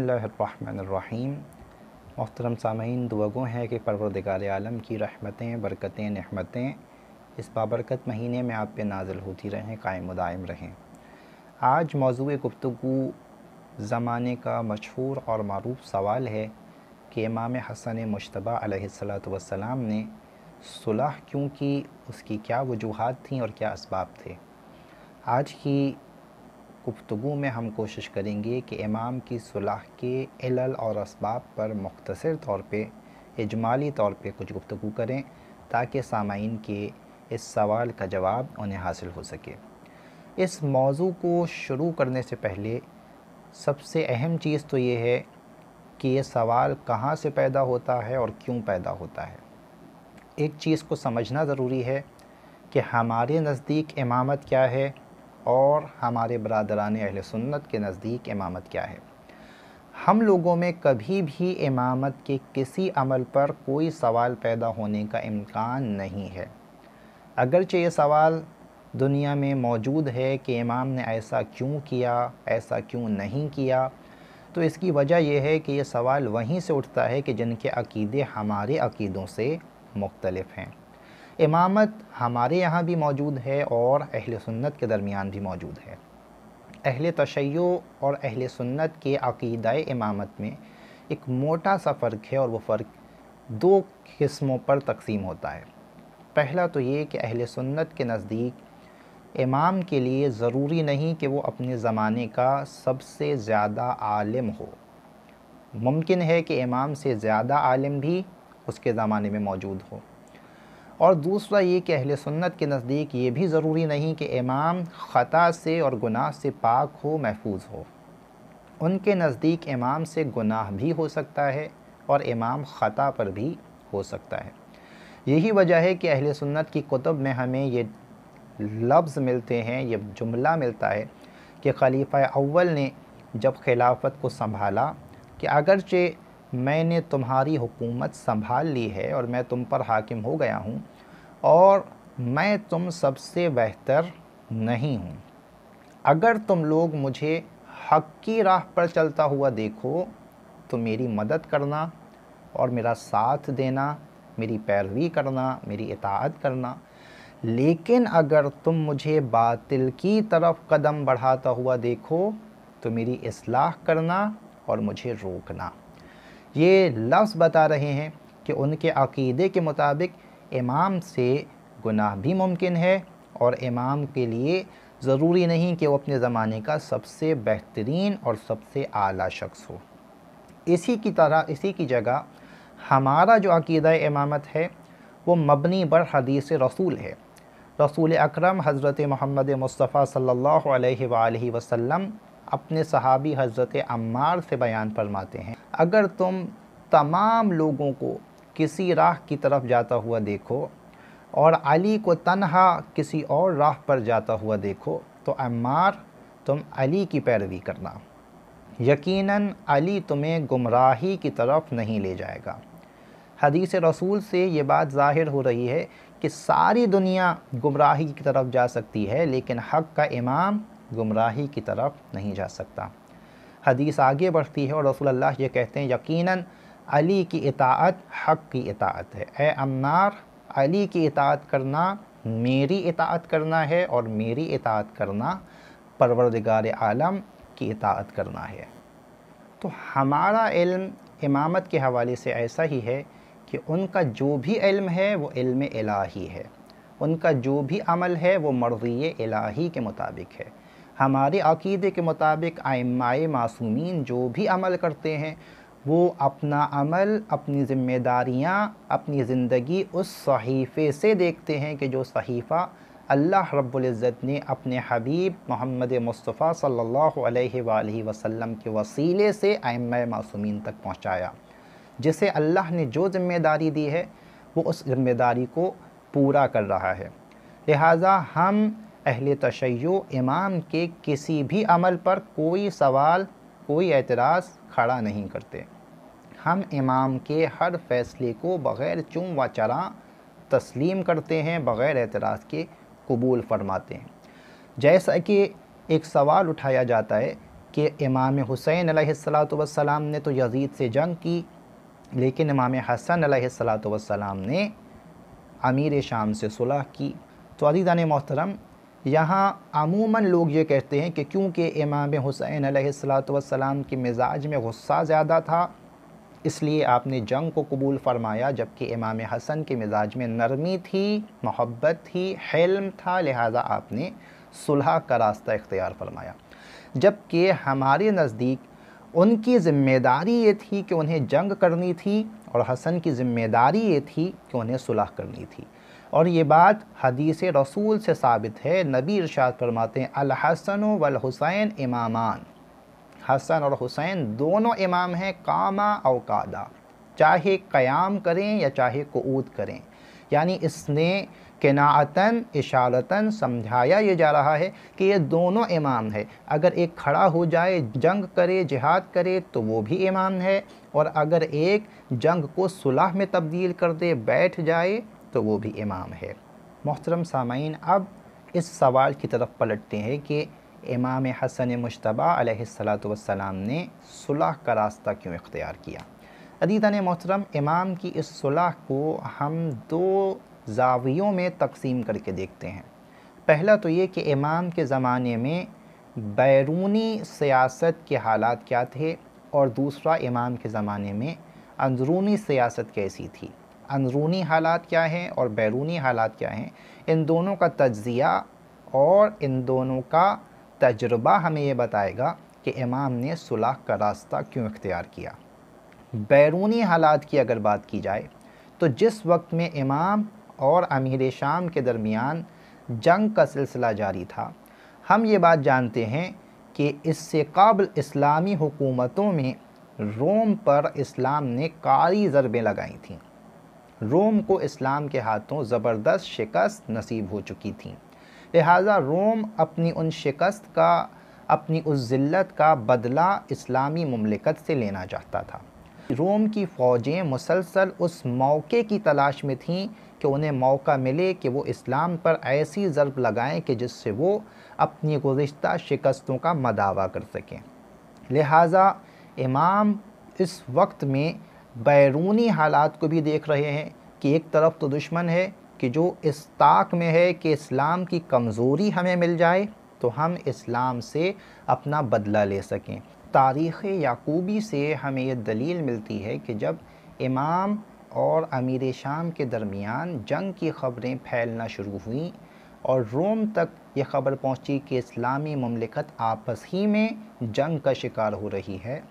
बसमीम मोहतरम सामीन दुआगो हैं कि परवरदगार आलम की रहमतें बरकतें नहमतें इस बाबरकत महीने में आप पे नाजिल होती रहें कायम दायम रहें आज मौजू गुफ्तु ज़माने का मशहूर और मरूफ सवाल है कि इमाम हसन मुशतबा वसलाम ने सुलह क्यों की उसकी क्या वजूहत थी और क्या इसबाब थे आज की गुफ्तु में हम कोशिश करेंगे कि इमाम की सुलह के अलल और इसबाब पर मुख्तर तौर पर इजमाली तौर पर कुछ गुफ्तु करें ताकि सामाइन के इस सवाल का जवाब उन्हें हासिल हो सके इस मौजू को शुरू करने से पहले सबसे अहम चीज़ तो ये है कि ये सवाल कहाँ से पैदा होता है और क्यों पैदा होता है एक चीज़ को समझना ज़रूरी है कि हमारे नज़दीक इमामत क्या है और हमारे बरदरान अहल सुन्नत के नज़दीक इमामत क्या है हम लोगों में कभी भी इमामत के किसी अमल पर कोई सवाल पैदा होने का इम्कान नहीं है अगरचे ये सवाल दुनिया में मौजूद है कि इमाम ने ऐसा क्यों किया ऐसा क्यों नहीं किया तो इसकी वजह यह है कि ये सवाल वहीं से उठता है कि जिनके अकीदे हमारे अकीदों से मुख्तलफ़ हैं इमामत हमारे यहाँ भी मौजूद है और अहल सुन्नत के दरमियान भी मौजूद है अहल तशैयो और अहल सुन्नत के अकीद इमामत में एक मोटा सा फ़र्क है और वो फ़र्क दो किस्मों पर तकसीम होता है पहला तो ये कि अहल सुन्नत के नज़दीक इमाम के लिए ज़रूरी नहीं कि वो अपने ज़माने का सबसे ज़्यादा आलिम हो मुमकिन है कि इमाम से ज़्यादा आलिम भी उसके ज़माने में मौजूद हो और दूसरा ये कि अहल सुन्नत के नज़दीक ये भी ज़रूरी नहीं कि इमाम ख़ता से और गुनाह से पाक हो महफूज हो उनके नज़दीक इमाम से गुनाह भी हो सकता है और इमाम ख़ता पर भी हो सकता है यही वजह है कि अहल सुन्नत की कुतब में हमें ये लफ्ज़ मिलते हैं ये जुमला मिलता है कि खलीफ़ा अव्वल ने जब खिलाफत को संभाला कि अगरचे मैंने तुम्हारी हुकूमत संभाल ली है और मैं तुम पर हाकिम हो गया हूँ और मैं तुम सबसे बेहतर नहीं हूँ अगर तुम लोग मुझे हक की राह पर चलता हुआ देखो तो मेरी मदद करना और मेरा साथ देना मेरी पैरवी करना मेरी इताअत करना लेकिन अगर तुम मुझे बातिल की तरफ कदम बढ़ाता हुआ देखो तो मेरी असलाह करना और मुझे रोकना ये लफ्ज़ बता रहे हैं कि उनके अकीदे के मुताबिक इमाम से गुनाह भी मुमकिन है और इमाम के लिए ज़रूरी नहीं कि वो अपने ज़माने का सबसे बेहतरीन और सबसे आला शख्स हो इसी की तरह इसी की जगह हमारा जो अकीदा इमामत है वो मबनी बर हदीस रसूल है रसूल अकरम हज़रत मोहम्मद मुस्तफ़ा सल्लल्लाहु अलैहि वसल्लम अपने सहाबी हज़रत अम्मार से बयान फरमाते हैं अगर तुम तमाम लोगों को किसी राह की तरफ जाता हुआ देखो और अली को तनहा किसी और राह पर जाता हुआ देखो तो अम्मार तुम अली की पैरवी करना यकीनन अली तुम्हें गुमराही की तरफ नहीं ले जाएगा हदीस रसूल से ये बात ज़ाहिर हो रही है कि सारी दुनिया गुमराही की तरफ जा सकती है लेकिन हक का इमाम गुमराही की तरफ नहीं जा सकता हदीस आगे बढ़ती है और रसूल ये कहते हैं यकीनन अली की इताअत हक की इताअत है ए अम्नार अली की इताअत करना मेरी इताअत करना है और मेरी इताअत करना परवरदिगार आलम की इताअत करना है तो हमारा इल्म इमामत के हवाले से ऐसा ही है कि उनका जो भी इल्म है वो इल्म इलाही है उनका जो भी अमल है वो मर्ज़ी इलाही के मुताबिक है हमारे अकीदे के मुताबिक आमाए मासूमीन जो भी अमल करते हैं वो अपना अमल अपनी ज़िम्मेदारियाँ अपनी ज़िंदगी उस सहीफ़े से देखते हैं कि जो सहीफ़ा अल्लाह रब्ज़त ने अपने हबीब मोहम्मद मुस्तफ़ा सल्लल्लाहु अलैहि वसल्लम के वसीले से आम मासूमीन तक पहुँचाया जिसे अल्लाह ने जो ज़िम्मेदारी दी है वो उस ज़िम्मेदारी को पूरा कर रहा है लिहाजा हम अहल तशैय इमाम के किसी भी अमल पर कोई सवाल कोई एतराज़ खड़ा नहीं करते हम इमाम के हर फैसले को बग़ैर चुम व चरा तस्लीम करते हैं बग़ैर एतराज़ के कबूल फरमाते हैं जैसा कि एक सवाल उठाया जाता है कि इमाम हुसैन सलाम ने तो यजीद से जंग की लेकिन इमाम हसन सलाम ने अमीर शाम से सुलह की तो अजीज़ा ने मोहतरम यहाँ अमूमन लोग ये कहते हैं कि क्योंकि इमाम हुसैन सलाम के मिजाज में गुस्सा ज़्यादा था इसलिए आपने जंग को कबूल फरमाया जबकि इमाम हसन के मिजाज में नरमी थी मोहब्बत थी हल्म था लिहाजा आपने सुलह का रास्ता इख्तियार फरमाया जबकि हमारे नज़दीक उनकी ज़िम्मेदारी ये थी कि उन्हें जंग करनी थी और हसन की ज़िम्मेदारी ये थी कि उन्हें सुलह करनी थी और ये बात हदीस रसूल से साबित है नबी इरशाद फरमाते हैं अलहसन हुसैन इमामान हसन और हुसैन दोनों इमाम हैं कामा और कादा चाहे क़याम करें या चाहे कूद करें यानी इसने किनातन इशारतन समझाया ये जा रहा है कि ये दोनों इमाम है अगर एक खड़ा हो जाए जंग करे जिहाद करे तो वो भी इमाम है और अगर एक जंग को सुलह में तब्दील कर दे बैठ जाए तो वो भी इमाम है मोहतरम सामीन अब इस सवाल की तरफ पलटते हैं कि इमाम हसन मुशतबा सलाम ने सुलह का रास्ता क्यों इख्तियार किया अदीता ने मोहतरम इमाम की इस सुलह को हम दो जावियों में तकसीम करके देखते हैं पहला तो ये कि इमाम के ज़माने में बैरूनी सियासत के हालात क्या थे और दूसरा इमाम के ज़माने में अंदरूनी सियासत कैसी थी अंदरूनी हालात क्या हैं और बैरूनी हालात क्या हैं इन दोनों का तजिया और इन दोनों का तजर्बा हमें ये बताएगा कि इमाम ने सुलह का रास्ता क्यों इख्तियार किया बैरूनी हालात की अगर बात की जाए तो जिस वक्त में इमाम और अमीर शाम के दरमियान जंग का सिलसिला जारी था हम ये बात जानते हैं कि इससे कबल इस्लामी हुकूमतों में रोम पर इस्लाम ने कारी ज़रबें लगाई थीं रोम को इस्लाम के हाथों ज़बरदस्त शिकस्त नसीब हो चुकी थी लिहाजा रोम अपनी उन शिकस्त का अपनी उस ज़िल्लत का बदला इस्लामी ममलिकत से लेना चाहता था रोम की फ़ौजें मुसलसल उस मौके की तलाश में थीं कि उन्हें मौका मिले कि वो इस्लाम पर ऐसी ज़रब लगाएं कि जिससे वो अपनी गुज्त शिकस्तों का मदावा कर सकें लिहाजा इमाम इस वक्त में बैरूनी हालात को भी देख रहे हैं कि एक तरफ तो दुश्मन है कि जो इस ताक में है कि इस्लाम की कमज़ोरी हमें मिल जाए तो हम इस्लाम से अपना बदला ले सकें तारीख़ याकूबी से हमें यह दलील मिलती है कि जब इमाम और अमीर शाम के दरमियान जंग की ख़बरें फैलना शुरू हुई और रोम तक ये ख़बर पहुंची कि इस्लामी ममलिकत आपस ही में जंग का शिकार हो रही है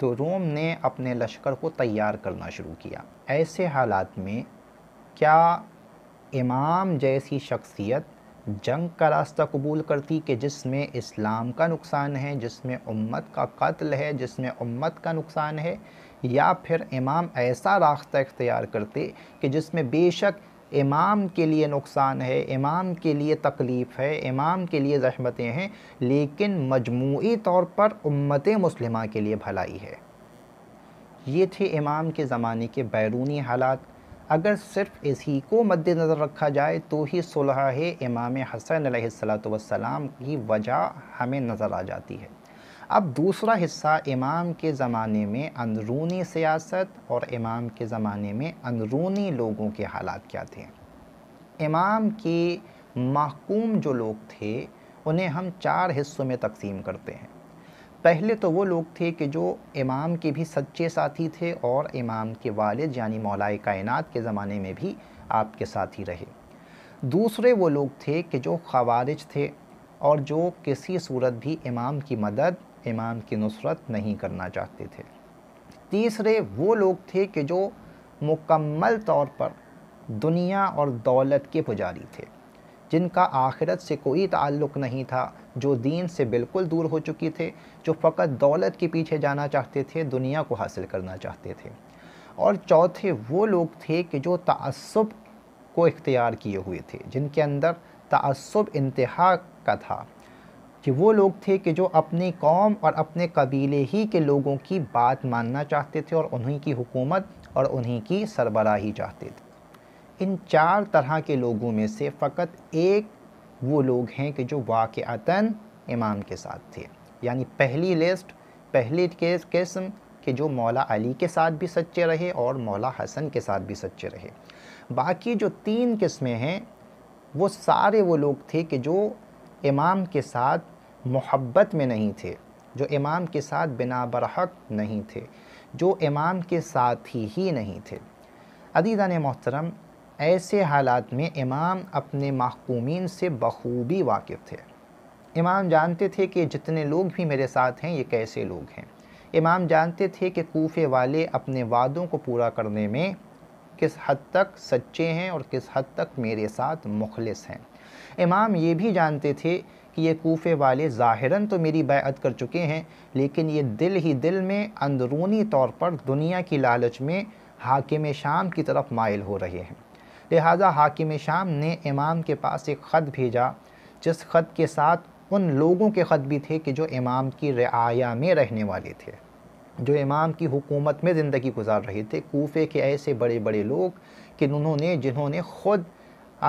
तो रोम ने अपने लश्कर को तैयार करना शुरू किया ऐसे हालात में क्या इमाम जैसी शख्सियत जंग का रास्ता कबूल करती कि जिसमें इस्लाम का नुकसान है जिसमें उम्मत का कत्ल है जिसमें उम्मत का नुकसान है या फिर इमाम ऐसा रास्ता इख्तियार करते कि जिसमें बेशक इमाम के लिए नुकसान है इमाम के लिए तकलीफ़ है इमाम के लिए ज़हमतें हैं लेकिन मजमू तौर पर उम्मत मुस्लिमा के लिए भलाई है ये थे इमाम के ज़माने के बैरूनी हालात अगर सिर्फ इसी को मद्दनज़र रखा जाए तो ही सुलह इमाम हसन वसलाम की वजह हमें नज़र आ जाती है अब दूसरा हिस्सा इमाम के ज़माने में अंदरूनी सियासत और इमाम के ज़माने में अंदरूनी लोगों के हालात क्या थे इमाम के महकूम जो लोग थे उन्हें हम चार हिस्सों में तकसीम करते हैं पहले तो वो लोग थे कि जो इमाम के भी सच्चे साथी थे और इमाम के वालिद यानी मौलाए कायनात के ज़माने में भी आपके साथी रहे दूसरे वो लोग थे कि जो खवारिज थे और जो किसी सूरत भी इमाम की मदद इमाम की नुसरत नहीं करना चाहते थे तीसरे वो लोग थे कि जो मुकम्मल तौर पर दुनिया और दौलत के पुजारी थे जिनका आखिरत से कोई ताल्लुक़ नहीं था जो दीन से बिल्कुल दूर हो चुकी थे जो फ़कत दौलत के पीछे जाना चाहते थे दुनिया को हासिल करना चाहते थे और चौथे वो लोग थे कि जो तसब को इख्तियार किए हुए थे जिनके अंदर तसब इंतहा का था कि वो लोग थे कि जो अपने कौम और अपने कबीले ही के लोगों की बात मानना चाहते थे और उन्हीं की हुकूमत और उन्हीं की सरबराही चाहते थे इन चार तरह के लोगों में से फ़कत एक वो लोग हैं कि जो वाक़ता इमाम के साथ थे यानी पहली लिस्ट पहली किस्म कि जो मौला अली के साथ भी सच्चे रहे और मौला हसन के साथ भी सच्चे रहे बाकी जो तीन किस्में हैं वो सारे वो लोग थे कि जो इमाम के साथ मोहब्बत में नहीं थे जो इमाम के साथ बिना बरहक नहीं थे जो इमाम के साथ ही ही नहीं थे अदीदा ने मोहतरम ऐसे हालात में इमाम अपने महकूमिन से बखूबी वाकिफ़ थे इमाम जानते थे कि जितने लोग भी मेरे साथ हैं ये कैसे लोग हैं इमाम जानते थे कि कोफे वाले अपने वादों को पूरा करने में किस हद तक सच्चे हैं और किस हद तक मेरे साथ मुखलस हैं इमाम ये भी जानते थे कि ये कोफे वाले ज़ाहरा तो मेरी बैत कर चुके हैं लेकिन ये दिल ही दिल में अंदरूनी तौर पर दुनिया की लालच में हाकिम शाम की तरफ मायल हो रहे हैं लिहाजा हाकिम शाम ने इमाम के पास एक ख़त भेजा जिस ख़त के साथ उन लोगों के ख़त भी थे कि जो इमाम की रियाया में रहने वाले थे जो इमाम की हुकूमत में ज़िंदगी गुजार रहे थे कोफे के ऐसे बड़े बड़े लोग कि उन्होंने जिन्होंने ख़ुद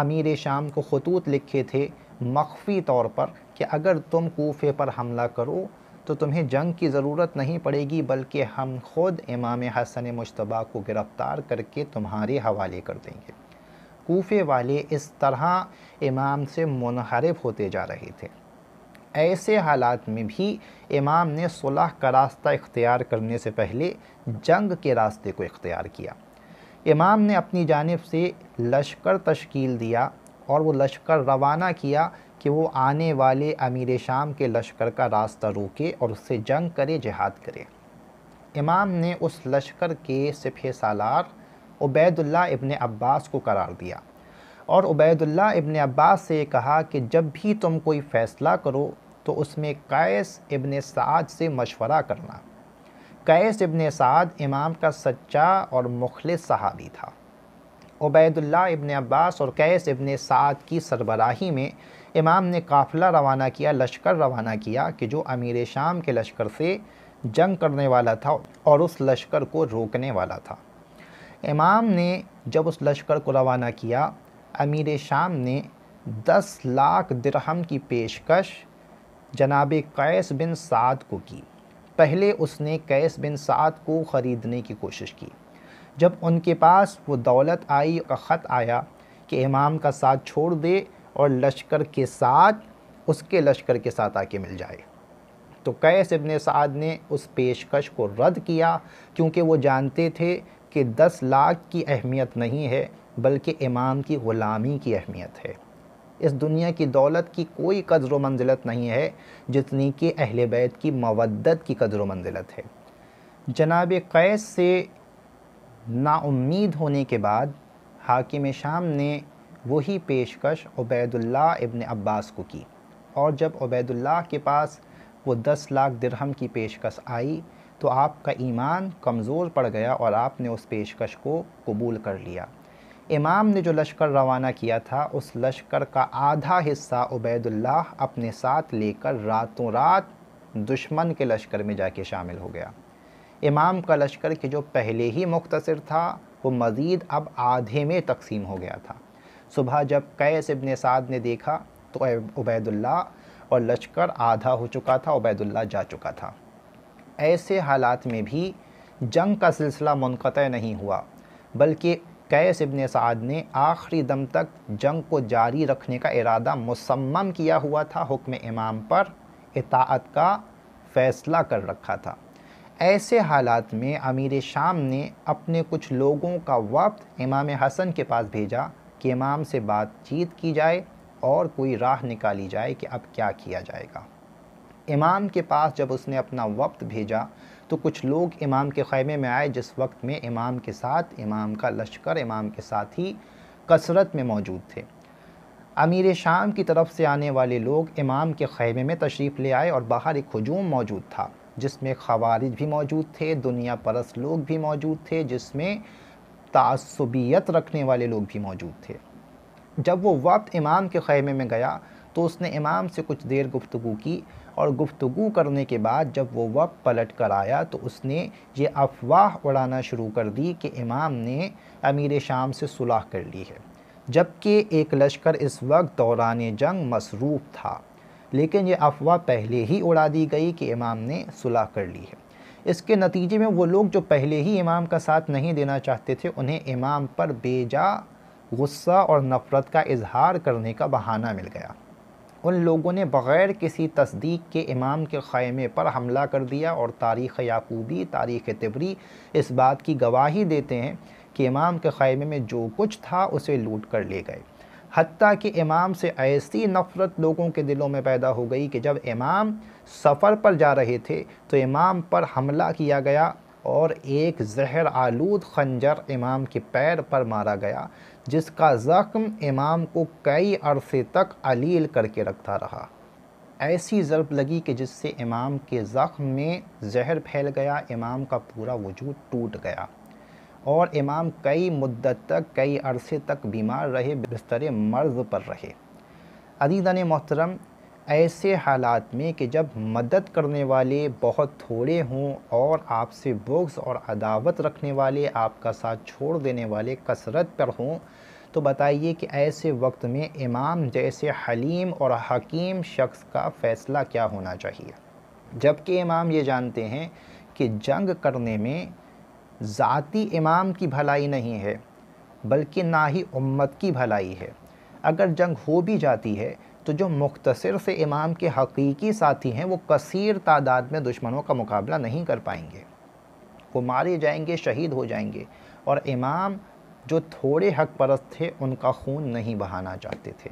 अमीर शाम को खतूत लिखे थे मख्फी तौर पर कि अगर तुम कोफे पर हमला करो तो तुम्हें जंग की ज़रूरत नहीं पड़ेगी बल्कि हम खुद इमाम हसन मुशतबा को गिरफ़्तार करके तुम्हारे हवाले कर देंगे कोफे वाले इस तरह इमाम से मुनहरफ होते जा रहे थे ऐसे हालात में भी इमाम ने सुलह का रास्ता इख्तियार करने से पहले जंग के रास्ते को इख्तियार किया इमाम ने अपनी जानब से लश्कर तश्कील दिया और वो लश्कर रवाना किया कि वो आने वाले अमीर शाम के लश्कर का रास्ता रोके और उससे जंग करे जिहाद करे इमाम ने उस लश्कर के सिफे सालार उबैदुल्ला इबन अब्बास को करार दिया और उबैदुल्ला इबन अब्बास से कहा कि जब भी तुम कोई फ़ैसला करो तो उसमें कैस इबन साद से मशवरा करना कैस इबन साद इमाम का सच्चा और मुखलिस सहाबी था उबैदुल्ला इब्ने अब्बास और कैस इब्ने साद की सरबराही में इमाम ने काफ़िला रवाना किया लश्कर रवाना किया कि जो अमीर शाम के लश्कर से जंग करने वाला था और उस लश्कर को रोकने वाला था इमाम ने जब उस लश्कर को रवाना किया अमीर शाम ने दस लाख दिरहम की पेशकश जनाब कैस बिन साद को की पहले उसने कैस बिन साद को ख़रीदने की कोशिश की जब उनके पास वो दौलत आई का ख़त आया कि इमाम का साथ छोड़ दे और लश्कर के साथ उसके लश्कर के साथ आके मिल जाए तो कैस इबन साद ने उस पेशकश को रद्द किया क्योंकि वो जानते थे कि दस लाख की अहमियत नहीं है बल्कि इमाम की ग़ुलामी की अहमियत है इस दुनिया की दौलत की कोई कदर व मंजिलत नहीं है जितनी कि अहल बैत की मवदत की कदर व मंजिलत है जनाब कैस से नाउम्मीद होने के बाद हाकिम शाम ने वही पेशकश उबैदुल्ला इबन अब्बास को की और जब उबैदुल्ला के पास वो दस लाख दिरहम की पेशकश आई तो आपका ईमान कमज़ोर पड़ गया और आपने उस पेशकश को कबूल कर लिया इमाम ने जो लश्कर रवाना किया था उस लश्कर का आधा हिस्सा उबैदुल्लाह अपने साथ लेकर रातों रात दुश्मन के लश्कर में जाके शामिल हो गया इमाम का लश्कर के जो पहले ही मुख्तर था वो मज़ीद अब आधे में तकसीम हो गया था सुबह जब कैस इबन साद ने देखा तो उबैदुल्ला और लश्कर आधा हो चुका था उबैदुल्ला जा चुका था ऐसे हालात में भी जंग का सिलसिला मुनक़ नहीं हुआ बल्कि कैस इबन साद ने आखिरी दम तक जंग को जारी रखने का इरादा मुसम किया हुआ था हुक्म इमाम पर इतात का फ़ैसला कर रखा था ऐसे हालात में अमीर शाम ने अपने कुछ लोगों का वक्त इमाम हसन के पास भेजा कि इमाम से बातचीत की जाए और कोई राह निकाली जाए कि अब क्या किया जाएगा इमाम के पास जब उसने अपना वक्त भेजा तो कुछ लोग इमाम के ख़ैमे में आए जिस वक्त में इमाम के साथ इमाम का लश्कर इमाम के साथ ही कसरत में मौजूद थे अमीर शाम की तरफ से आने वाले लोग इमाम के ख़ैमे में तशरीफ़ ले आए और बाहर एक हजूम मौजूद था जिसमें खवारिज भी मौजूद थे दुनिया परस लोग भी मौजूद थे जिसमें तसबियत रखने वाले लोग भी मौजूद थे जब वो वक्त इमाम के खैमे में गया तो उसने इमाम से कुछ देर गुफ्तु की और गुफ्तु करने के बाद जब वो वक्त पलट कर आया तो उसने ये अफवाह उड़ाना शुरू कर दी कि इमाम ने अमीर शाम से सुलह कर ली है जबकि एक लश्कर इस वक्त दौरान जंग मसरूफ़ था लेकिन ये अफवाह पहले ही उड़ा दी गई कि इमाम ने सुलह कर ली है इसके नतीजे में वो लोग जो पहले ही इमाम का साथ नहीं देना चाहते थे उन्हें इमाम पर बेजा गुस्सा और नफ़रत का इजहार करने का बहाना मिल गया उन लोगों ने बग़ैर किसी तस्दीक के इमाम के ख़ैमे पर हमला कर दिया और तारीख़ याकूबी तारीख़ तिबरी इस बात की गवाही देते हैं कि इमाम के ख़ैमे में जो कुछ था उसे लूट कर ले गए हती कि इमाम से ऐसी नफ़रत लोगों के दिलों में पैदा हो गई कि जब इमाम सफ़र पर जा रहे थे तो इमाम पर हमला किया गया और एक जहर आलूद खंजर इमाम के पैर पर मारा गया जिसका ज़ख्म इमाम को कई अरसे तक अलील करके रखता रहा ऐसी ज़रब लगी कि जिससे इमाम के ज़ख्म में जहर फैल गया इमाम का पूरा वजूद टूट गया और इमाम कई मुद्दत तक कई अरसे तक बीमार रहे बिस्तर मर्ज पर रहे अदीदन मोहतरम ऐसे हालात में कि जब मदद करने वाले बहुत थोड़े हों और आपसे बुग्स और अदावत रखने वाले आपका साथ छोड़ देने वाले कसरत पर हों तो बताइए कि ऐसे वक्त में इमाम जैसे हलीम और हकीम शख्स का फ़ैसला क्या होना चाहिए जबकि इमाम ये जानते हैं कि जंग करने में ज़ाती इमाम की भलाई नहीं है बल्कि ना ही उम्मत की भलाई है अगर जंग हो भी जाती है तो जो मुख्तसर से इमाम के हकीकी साथी हैं वो कसर तादाद में दुश्मनों का मुकाबला नहीं कर पाएंगे वो मारे जाएंगे शहीद हो जाएंगे और इमाम जो थोड़े हक परस्त थे उनका खून नहीं बहाना चाहते थे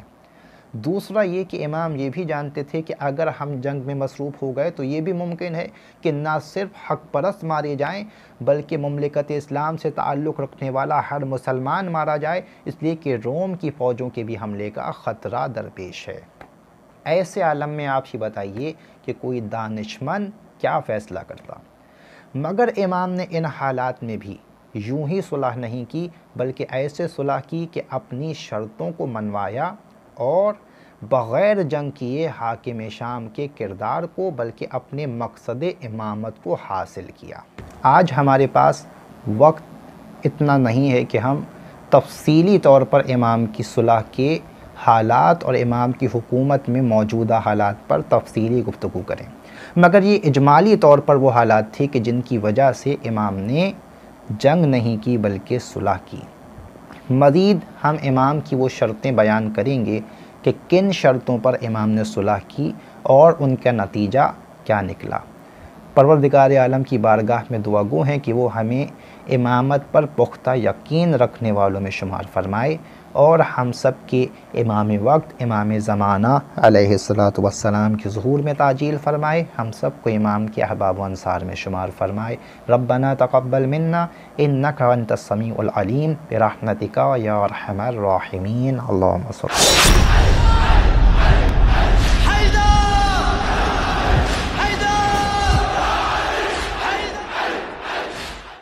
दूसरा ये कि इमाम ये भी जानते थे कि अगर हम जंग में मसरूफ़ हो गए तो ये भी मुमकिन है कि ना सिर्फ हक परस्त मारे जाएँ बल्कि ममलिकत इस्लाम से ताल्लुक़ रखने वाला हर मुसलमान मारा जाए इसलिए कि रोम की फ़ौजों के भी हमले का ख़तरा दरपेश है ऐसे आलम में आप ही बताइए कि कोई दानिशमंद क्या फ़ैसला करता मगर इमाम ने इन हालात में भी यूं ही सुलह नहीं की बल्कि ऐसे सुलह की कि अपनी शर्तों को मनवाया और बग़ैर जंग किए हाकिम शाम के किरदार को बल्कि अपने मकसद इमामत को हासिल किया आज हमारे पास वक्त इतना नहीं है कि हम तफसीली तौर पर इमाम की सुलह के हालात और इमाम की हुकूमत में मौजूदा हालात पर तफसीली गुफ्तु करें मगर ये इजमाली तौर पर वो हालात थे कि जिनकी वजह से इमाम ने जंग नहीं की बल्कि सुलह की मज़ीद हम इमाम की वो शर्तें बयान करेंगे कि किन शर्तों पर इमाम ने सुलह की और उनका नतीजा क्या निकला परवरदिगार आलम की बारगाह में दुआ गो हैं कि वो हमें इमामत पर पुख्ता यकीन रखने वालों में शुमार फरमाए और हम सब के इमाम वक्त इमाम ज़माना अलैहिस्सलातु वस्सलाम के ظहूर में ताजील फ़रमाए हम सब को इमाम के अहबाब अनसार में शुमार फ़रमाए रब्बना तकबल मन्ना इन नकसमीम बरहमतिका या रहमीन अल्लाह